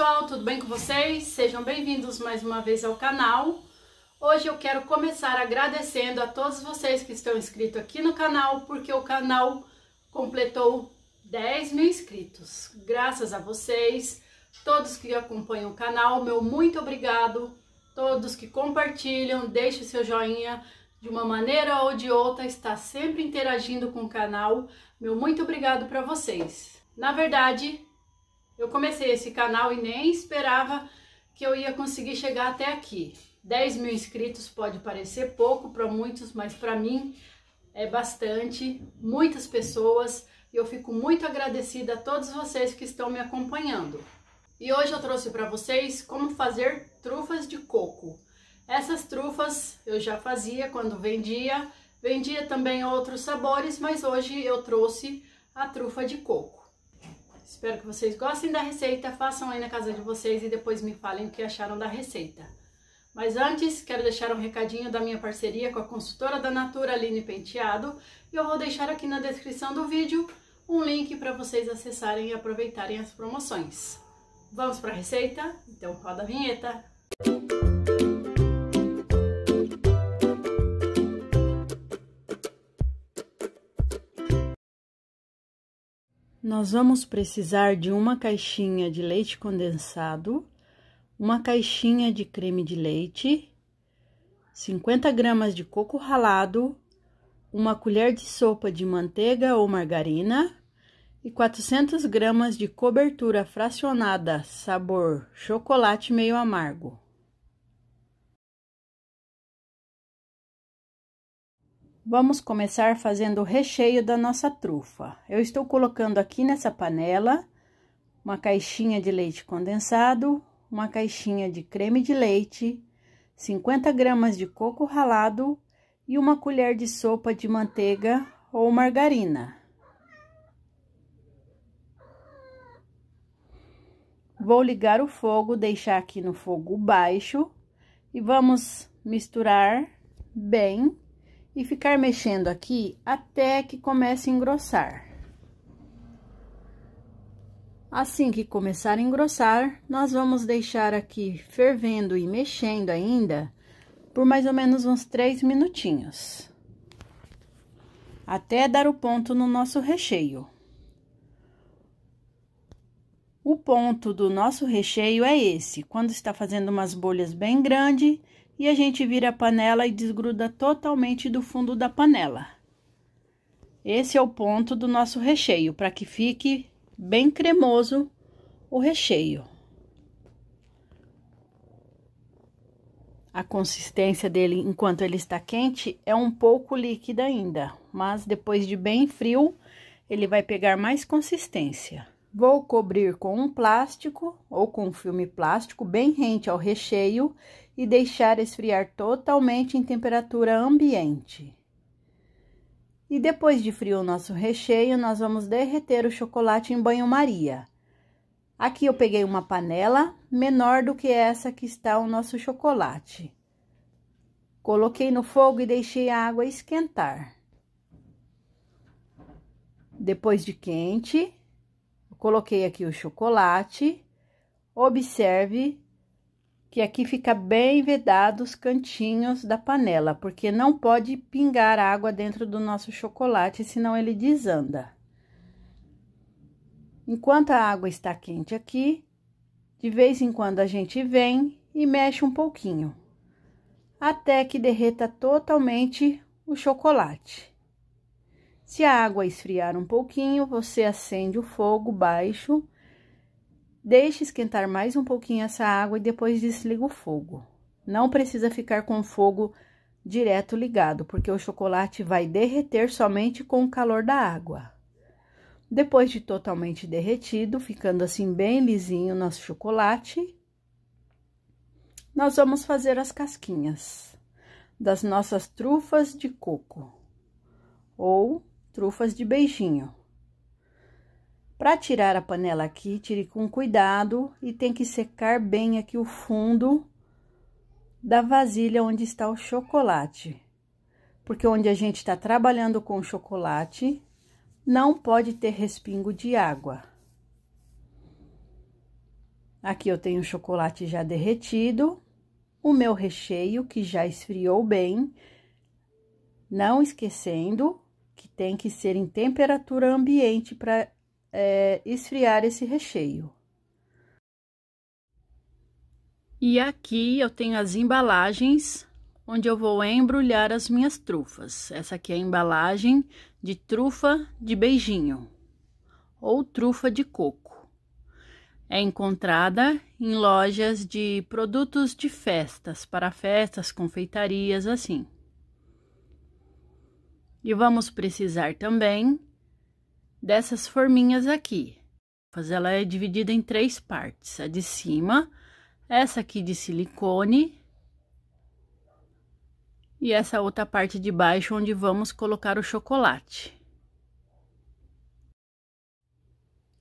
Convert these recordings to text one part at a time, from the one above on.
pessoal, tudo bem com vocês? Sejam bem-vindos mais uma vez ao canal. Hoje eu quero começar agradecendo a todos vocês que estão inscritos aqui no canal, porque o canal completou 10 mil inscritos. Graças a vocês, todos que acompanham o canal, meu muito obrigado. Todos que compartilham, deixem seu joinha de uma maneira ou de outra, está sempre interagindo com o canal. Meu muito obrigado para vocês. Na verdade, eu comecei esse canal e nem esperava que eu ia conseguir chegar até aqui. 10 mil inscritos pode parecer pouco para muitos, mas para mim é bastante, muitas pessoas, e eu fico muito agradecida a todos vocês que estão me acompanhando. E hoje eu trouxe para vocês como fazer trufas de coco. Essas trufas eu já fazia quando vendia, vendia também outros sabores, mas hoje eu trouxe a trufa de coco. Espero que vocês gostem da receita, façam aí na casa de vocês e depois me falem o que acharam da receita. Mas antes, quero deixar um recadinho da minha parceria com a consultora da Natura, Aline Penteado, e eu vou deixar aqui na descrição do vídeo um link para vocês acessarem e aproveitarem as promoções. Vamos para a receita? Então roda a vinheta! Música Nós vamos precisar de uma caixinha de leite condensado, uma caixinha de creme de leite, 50 gramas de coco ralado, uma colher de sopa de manteiga ou margarina e 400 gramas de cobertura fracionada sabor chocolate meio amargo. Vamos começar fazendo o recheio da nossa trufa. Eu estou colocando aqui nessa panela uma caixinha de leite condensado, uma caixinha de creme de leite, 50 gramas de coco ralado e uma colher de sopa de manteiga ou margarina. Vou ligar o fogo, deixar aqui no fogo baixo e vamos misturar bem e ficar mexendo aqui até que comece a engrossar. Assim que começar a engrossar, nós vamos deixar aqui fervendo e mexendo ainda por mais ou menos uns três minutinhos. Até dar o ponto no nosso recheio. O ponto do nosso recheio é esse. Quando está fazendo umas bolhas bem grandes, e a gente vira a panela e desgruda totalmente do fundo da panela. Esse é o ponto do nosso recheio, para que fique bem cremoso o recheio. A consistência dele enquanto ele está quente é um pouco líquida ainda, mas depois de bem frio, ele vai pegar mais consistência. Vou cobrir com um plástico ou com um filme plástico bem rente ao recheio e deixar esfriar totalmente em temperatura ambiente. E depois de frio o nosso recheio, nós vamos derreter o chocolate em banho-maria. Aqui eu peguei uma panela menor do que essa que está o nosso chocolate. Coloquei no fogo e deixei a água esquentar. Depois de quente, coloquei aqui o chocolate. Observe que aqui fica bem vedado os cantinhos da panela, porque não pode pingar água dentro do nosso chocolate, senão ele desanda. Enquanto a água está quente aqui, de vez em quando a gente vem e mexe um pouquinho, até que derreta totalmente o chocolate. Se a água esfriar um pouquinho, você acende o fogo baixo Deixe esquentar mais um pouquinho essa água e depois desliga o fogo. Não precisa ficar com o fogo direto ligado, porque o chocolate vai derreter somente com o calor da água. Depois de totalmente derretido, ficando assim bem lisinho nosso chocolate, nós vamos fazer as casquinhas das nossas trufas de coco ou trufas de beijinho. Para tirar a panela aqui, tire com cuidado e tem que secar bem aqui o fundo da vasilha onde está o chocolate. Porque onde a gente está trabalhando com chocolate, não pode ter respingo de água. Aqui eu tenho o chocolate já derretido, o meu recheio que já esfriou bem, não esquecendo que tem que ser em temperatura ambiente para é, esfriar esse recheio. E aqui eu tenho as embalagens onde eu vou embrulhar as minhas trufas. Essa aqui é a embalagem de trufa de beijinho ou trufa de coco. É encontrada em lojas de produtos de festas, para festas, confeitarias, assim. E vamos precisar também dessas forminhas aqui. Mas ela é dividida em três partes. A de cima, essa aqui de silicone. E essa outra parte de baixo, onde vamos colocar o chocolate.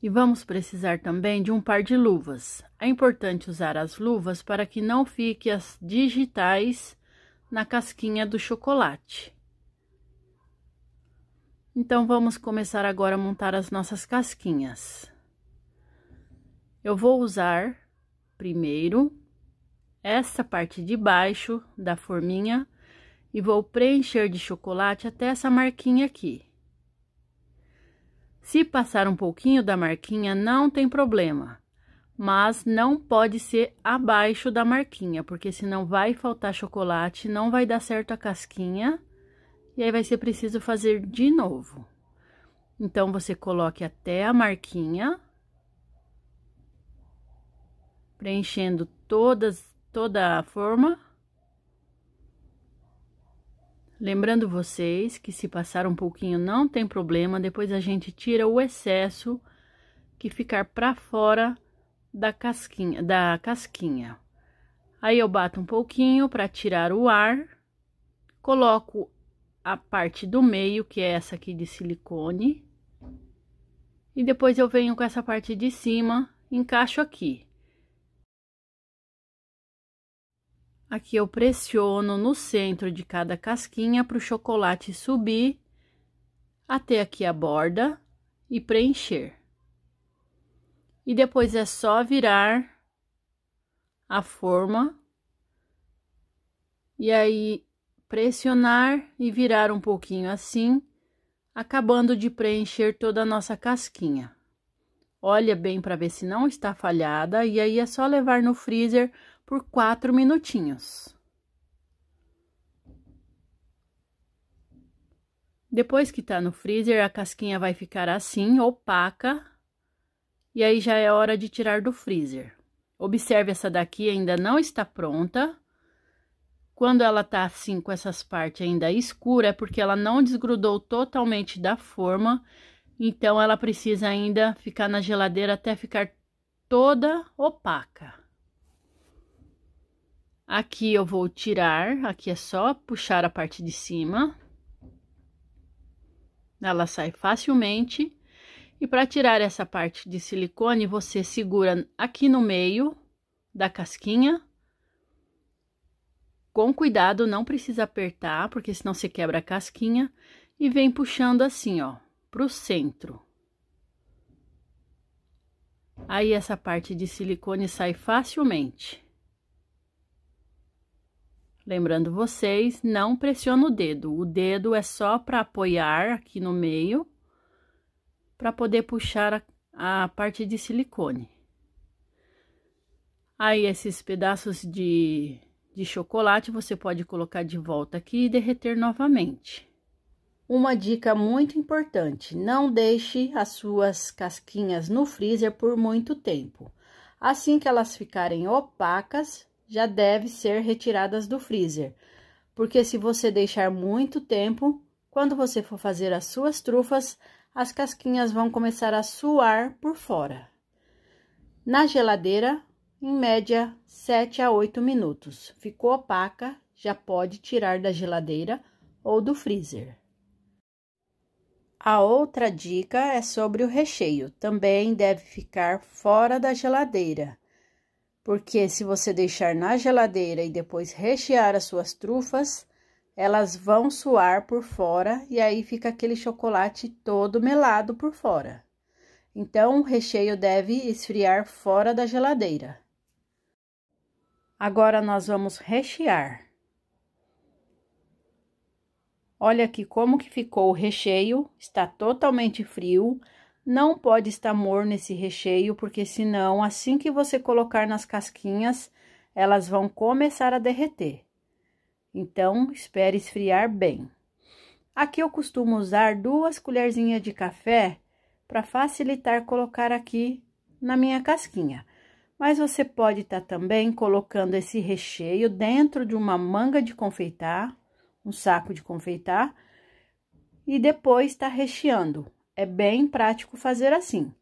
E vamos precisar também de um par de luvas. É importante usar as luvas para que não fiquem as digitais na casquinha do chocolate. Então, vamos começar agora a montar as nossas casquinhas. Eu vou usar primeiro essa parte de baixo da forminha e vou preencher de chocolate até essa marquinha aqui. Se passar um pouquinho da marquinha, não tem problema, mas não pode ser abaixo da marquinha, porque senão vai faltar chocolate, não vai dar certo a casquinha e aí, vai ser preciso fazer de novo. Então, você coloque até a marquinha, preenchendo todas, toda a forma. Lembrando vocês que se passar um pouquinho não tem problema, depois a gente tira o excesso que ficar para fora da casquinha, da casquinha. Aí eu bato um pouquinho para tirar o ar, coloco a parte do meio, que é essa aqui de silicone. E depois eu venho com essa parte de cima, encaixo aqui. Aqui eu pressiono no centro de cada casquinha para o chocolate subir até aqui a borda e preencher. E depois é só virar a forma. E aí pressionar e virar um pouquinho assim, acabando de preencher toda a nossa casquinha. Olha bem para ver se não está falhada e aí é só levar no freezer por quatro minutinhos. Depois que tá no freezer, a casquinha vai ficar assim, opaca, e aí já é hora de tirar do freezer. Observe essa daqui ainda não está pronta, quando ela tá assim com essas partes ainda escura, é porque ela não desgrudou totalmente da forma, então ela precisa ainda ficar na geladeira até ficar toda opaca. Aqui eu vou tirar, aqui é só puxar a parte de cima. Ela sai facilmente. E para tirar essa parte de silicone, você segura aqui no meio da casquinha com cuidado, não precisa apertar, porque senão você quebra a casquinha. E vem puxando assim, ó, pro centro. Aí, essa parte de silicone sai facilmente. Lembrando vocês, não pressiona o dedo. O dedo é só para apoiar aqui no meio, para poder puxar a, a parte de silicone. Aí, esses pedaços de de chocolate, você pode colocar de volta aqui e derreter novamente. Uma dica muito importante: não deixe as suas casquinhas no freezer por muito tempo. Assim que elas ficarem opacas, já deve ser retiradas do freezer, porque se você deixar muito tempo, quando você for fazer as suas trufas, as casquinhas vão começar a suar por fora. Na geladeira, em média 7 a 8 minutos. Ficou opaca, já pode tirar da geladeira ou do freezer. A outra dica é sobre o recheio. Também deve ficar fora da geladeira, porque se você deixar na geladeira e depois rechear as suas trufas, elas vão suar por fora e aí fica aquele chocolate todo melado por fora. Então, o recheio deve esfriar fora da geladeira. Agora, nós vamos rechear. Olha aqui como que ficou o recheio, está totalmente frio. Não pode estar morno esse recheio, porque senão, assim que você colocar nas casquinhas, elas vão começar a derreter. Então, espere esfriar bem. Aqui eu costumo usar duas colherzinhas de café para facilitar colocar aqui na minha casquinha mas você pode estar tá também colocando esse recheio dentro de uma manga de confeitar, um saco de confeitar, e depois está recheando. É bem prático fazer assim,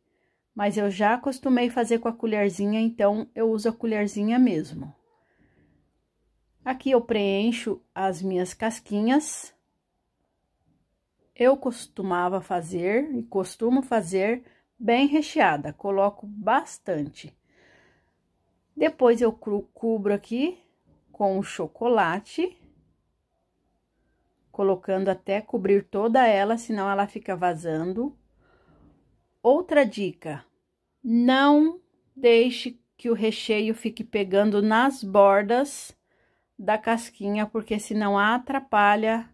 mas eu já acostumei fazer com a colherzinha, então eu uso a colherzinha mesmo. Aqui eu preencho as minhas casquinhas. Eu costumava fazer e costumo fazer bem recheada, coloco bastante. Depois, eu cubro aqui com o chocolate, colocando até cobrir toda ela, senão ela fica vazando. Outra dica, não deixe que o recheio fique pegando nas bordas da casquinha, porque senão atrapalha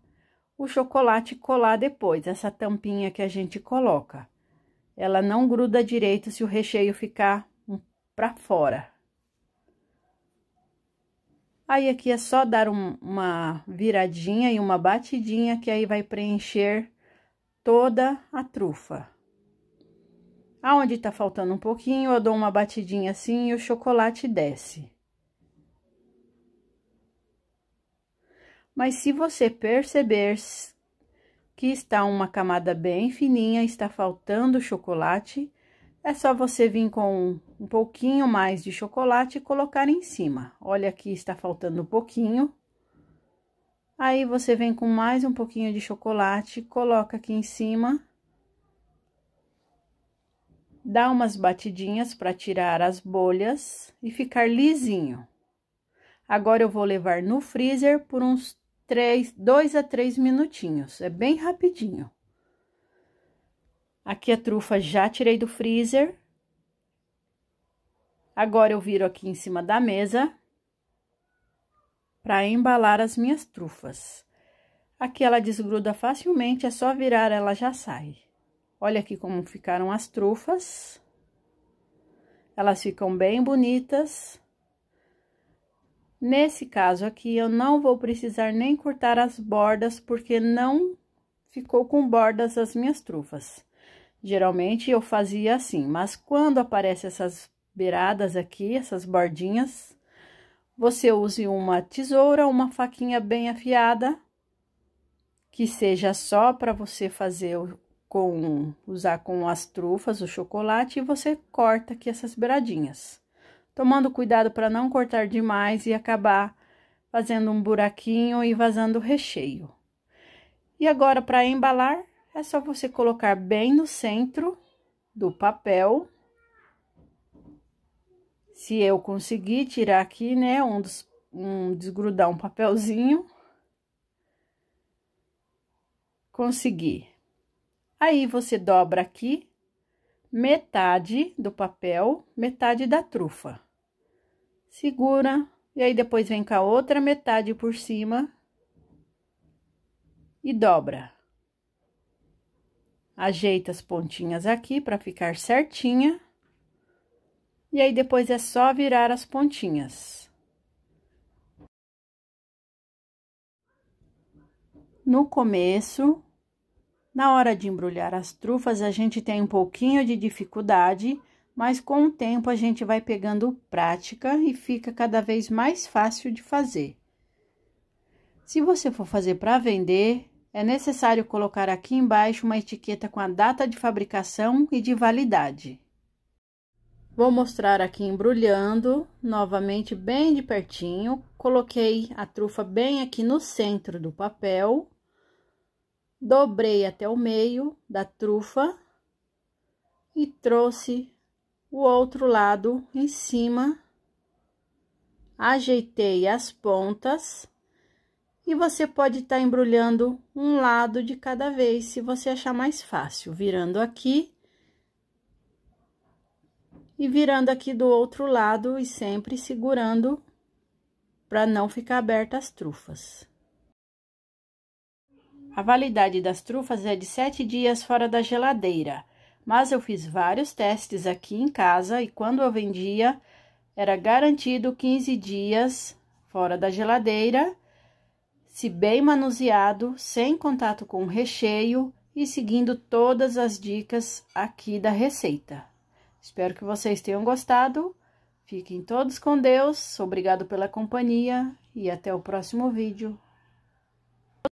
o chocolate colar depois, essa tampinha que a gente coloca. Ela não gruda direito se o recheio ficar para fora. Aí, aqui é só dar um, uma viradinha e uma batidinha, que aí vai preencher toda a trufa. Aonde tá faltando um pouquinho, eu dou uma batidinha assim e o chocolate desce. Mas se você perceber que está uma camada bem fininha, está faltando chocolate, é só você vir com um pouquinho mais de chocolate e colocar em cima. Olha aqui, está faltando um pouquinho. Aí, você vem com mais um pouquinho de chocolate, coloca aqui em cima. Dá umas batidinhas para tirar as bolhas e ficar lisinho. Agora, eu vou levar no freezer por uns dois a três minutinhos. É bem rapidinho. Aqui a trufa já tirei do freezer. Agora eu viro aqui em cima da mesa para embalar as minhas trufas. Aqui ela desgruda facilmente, é só virar ela já sai. Olha aqui como ficaram as trufas. Elas ficam bem bonitas. Nesse caso aqui, eu não vou precisar nem cortar as bordas, porque não ficou com bordas as minhas trufas. Geralmente eu fazia assim, mas quando aparecem essas beiradas aqui, essas bordinhas, você use uma tesoura, uma faquinha bem afiada, que seja só para você fazer com usar com as trufas, o chocolate e você corta aqui essas beiradinhas. Tomando cuidado para não cortar demais e acabar fazendo um buraquinho e vazando o recheio. E agora para embalar, é só você colocar bem no centro do papel. Se eu conseguir tirar aqui, né, um, dos, um desgrudar um papelzinho. Consegui. Aí, você dobra aqui metade do papel, metade da trufa. Segura, e aí, depois vem com a outra metade por cima e dobra. Ajeita as pontinhas aqui para ficar certinha. E aí, depois é só virar as pontinhas. No começo, na hora de embrulhar as trufas, a gente tem um pouquinho de dificuldade, mas com o tempo a gente vai pegando prática e fica cada vez mais fácil de fazer. Se você for fazer para vender, é necessário colocar aqui embaixo uma etiqueta com a data de fabricação e de validade. Vou mostrar aqui embrulhando, novamente bem de pertinho. Coloquei a trufa bem aqui no centro do papel. Dobrei até o meio da trufa e trouxe o outro lado em cima. Ajeitei as pontas e você pode estar tá embrulhando um lado de cada vez, se você achar mais fácil, virando aqui e virando aqui do outro lado e sempre segurando para não ficar aberta as trufas. A validade das trufas é de sete dias fora da geladeira, mas eu fiz vários testes aqui em casa e quando eu vendia, era garantido 15 dias fora da geladeira se bem manuseado, sem contato com o recheio e seguindo todas as dicas aqui da receita. Espero que vocês tenham gostado. Fiquem todos com Deus, obrigado pela companhia e até o próximo vídeo.